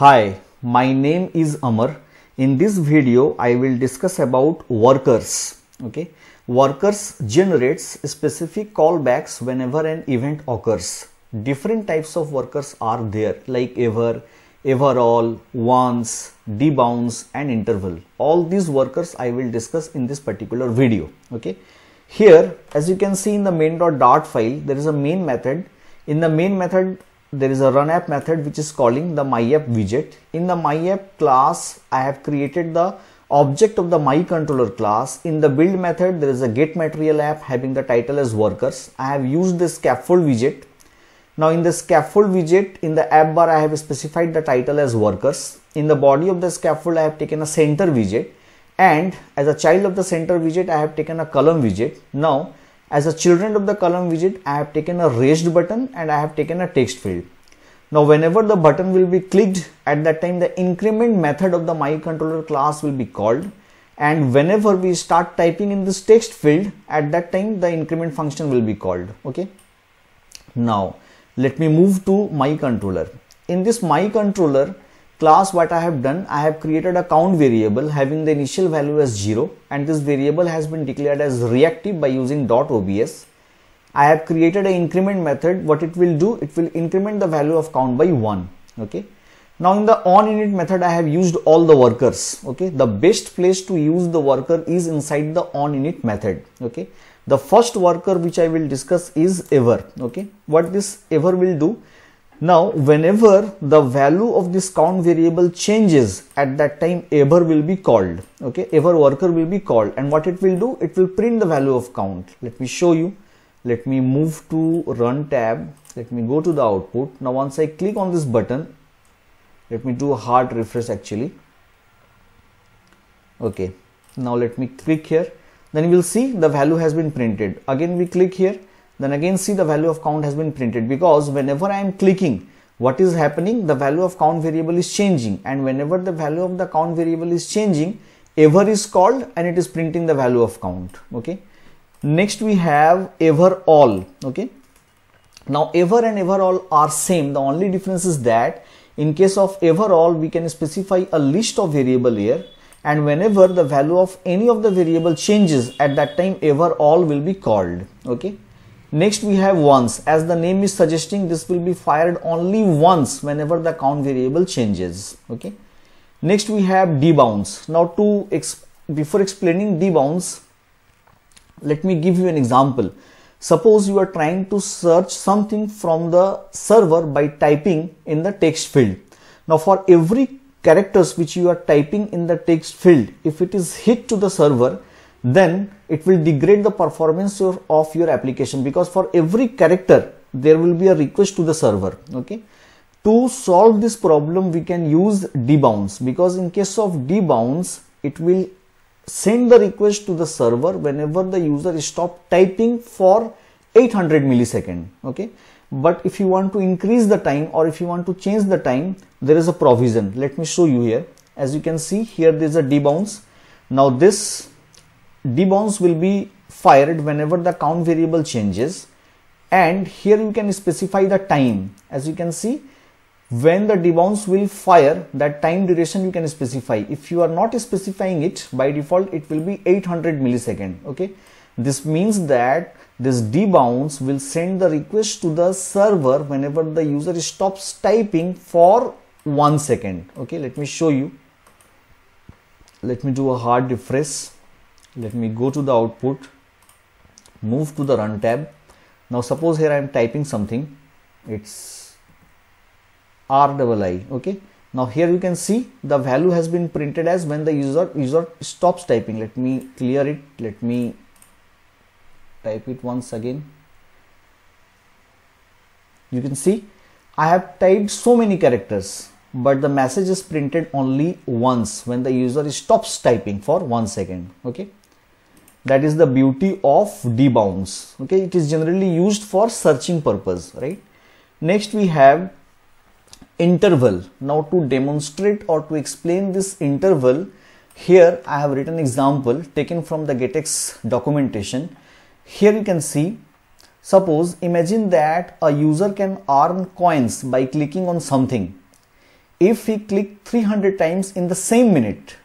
Hi, my name is Amar. In this video, I will discuss about workers. Okay, workers generates specific callbacks whenever an event occurs. Different types of workers are there like ever, everall, once, debounce and interval. All these workers I will discuss in this particular video. Okay, here as you can see in the main.dart file, there is a main method. In the main method, there is a run app method which is calling the my app widget in the my app class i have created the object of the my controller class in the build method there is a get material app having the title as workers i have used the scaffold widget now in the scaffold widget in the app bar i have specified the title as workers in the body of the scaffold i have taken a center widget and as a child of the center widget i have taken a column widget now as a children of the column widget, I have taken a raised button and I have taken a text field. Now whenever the button will be clicked, at that time the increment method of the MyController class will be called and whenever we start typing in this text field, at that time the increment function will be called, okay? Now let me move to MyController. In this MyController, class what I have done, I have created a count variable having the initial value as 0 and this variable has been declared as reactive by using dot .obs. I have created an increment method. What it will do, it will increment the value of count by 1. Okay. Now in the on init method, I have used all the workers. Okay. The best place to use the worker is inside the on init method. Okay. The first worker which I will discuss is ever. Okay. What this ever will do, now, whenever the value of this count variable changes, at that time ever will be called. Okay, ever worker will be called, and what it will do, it will print the value of count. Let me show you. Let me move to run tab. Let me go to the output. Now, once I click on this button, let me do a hard refresh actually. Okay, now let me click here. Then you will see the value has been printed. Again, we click here then again see the value of count has been printed because whenever I am clicking what is happening the value of count variable is changing and whenever the value of the count variable is changing ever is called and it is printing the value of count okay next we have ever all okay now ever and ever all are same the only difference is that in case of ever all we can specify a list of variable here and whenever the value of any of the variable changes at that time ever all will be called okay Next we have once. As the name is suggesting, this will be fired only once whenever the count variable changes. Okay. Next we have debounce. Now to exp before explaining debounce, let me give you an example. Suppose you are trying to search something from the server by typing in the text field. Now for every characters which you are typing in the text field, if it is hit to the server, then it will degrade the performance of your application because for every character there will be a request to the server okay to solve this problem we can use debounce because in case of debounce it will send the request to the server whenever the user stop typing for 800 millisecond okay but if you want to increase the time or if you want to change the time there is a provision let me show you here as you can see here there is a debounce now this Debounce will be fired whenever the count variable changes and here you can specify the time as you can see when the debounce will fire that time duration you can specify if you are not specifying it by default it will be 800 millisecond okay this means that this debounce will send the request to the server whenever the user stops typing for one second okay let me show you let me do a hard refresh let me go to the output move to the run tab now suppose here I am typing something it's R double I okay now here you can see the value has been printed as when the user user stops typing let me clear it let me type it once again you can see I have typed so many characters but the message is printed only once when the user stops typing for one second okay that is the beauty of debounce okay it is generally used for searching purpose right next we have interval now to demonstrate or to explain this interval here i have written example taken from the GetX documentation here you can see suppose imagine that a user can earn coins by clicking on something if he click 300 times in the same minute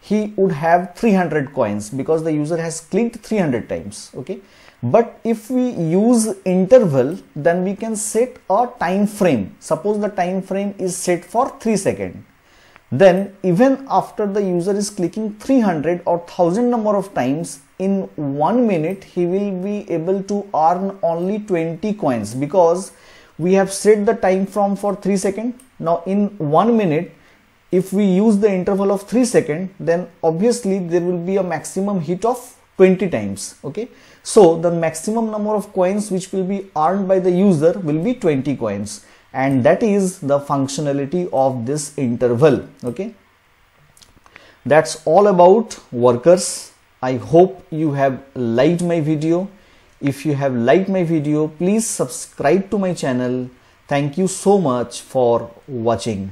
he would have 300 coins because the user has clicked 300 times okay but if we use interval then we can set a time frame suppose the time frame is set for 3 seconds then even after the user is clicking 300 or 1000 number of times in 1 minute he will be able to earn only 20 coins because we have set the time from for 3 seconds now in 1 minute if we use the interval of 3 second then obviously there will be a maximum hit of 20 times okay so the maximum number of coins which will be earned by the user will be 20 coins and that is the functionality of this interval okay that's all about workers i hope you have liked my video if you have liked my video please subscribe to my channel thank you so much for watching